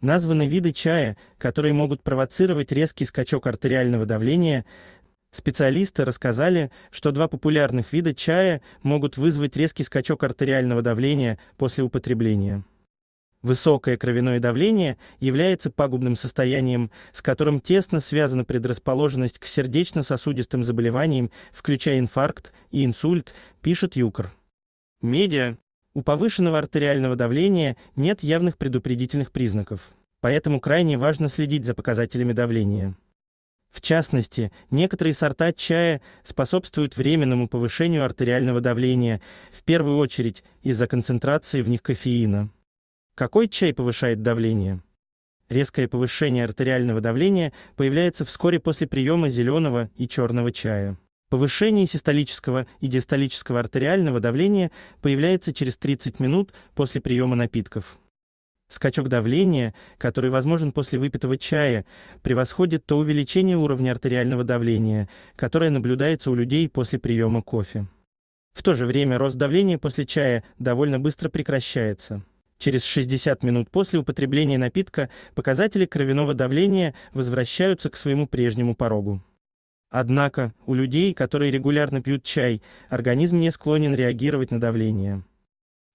Названы виды чая, которые могут провоцировать резкий скачок артериального давления. Специалисты рассказали, что два популярных вида чая могут вызвать резкий скачок артериального давления после употребления. Высокое кровяное давление является пагубным состоянием, с которым тесно связана предрасположенность к сердечно-сосудистым заболеваниям, включая инфаркт и инсульт, пишет Юкер. Медиа у повышенного артериального давления нет явных предупредительных признаков, поэтому крайне важно следить за показателями давления. В частности, некоторые сорта чая способствуют временному повышению артериального давления, в первую очередь из-за концентрации в них кофеина. Какой чай повышает давление? Резкое повышение артериального давления появляется вскоре после приема зеленого и черного чая. Повышение систолического и диастолического артериального давления появляется через 30 минут после приема напитков. Скачок давления, который возможен после выпитого чая, превосходит то увеличение уровня артериального давления, которое наблюдается у людей после приема кофе. В то же время рост давления после чая довольно быстро прекращается. Через 60 минут после употребления напитка показатели кровяного давления возвращаются к своему прежнему порогу. Однако, у людей, которые регулярно пьют чай, организм не склонен реагировать на давление.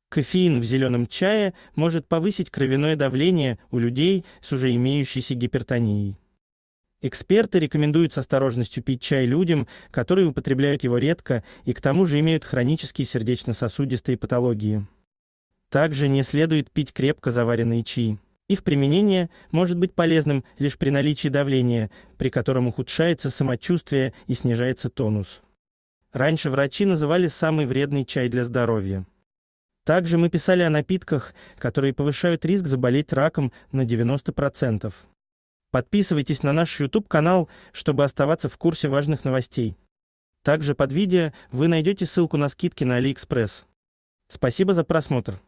Кофеин в зеленом чае может повысить кровяное давление у людей с уже имеющейся гипертонией. Эксперты рекомендуют с осторожностью пить чай людям, которые употребляют его редко и к тому же имеют хронические сердечно-сосудистые патологии. Также не следует пить крепко заваренные чаи. Их применение может быть полезным лишь при наличии давления, при котором ухудшается самочувствие и снижается тонус. Раньше врачи называли самый вредный чай для здоровья. Также мы писали о напитках, которые повышают риск заболеть раком на 90%. Подписывайтесь на наш YouTube-канал, чтобы оставаться в курсе важных новостей. Также под видео вы найдете ссылку на скидки на AliExpress. Спасибо за просмотр.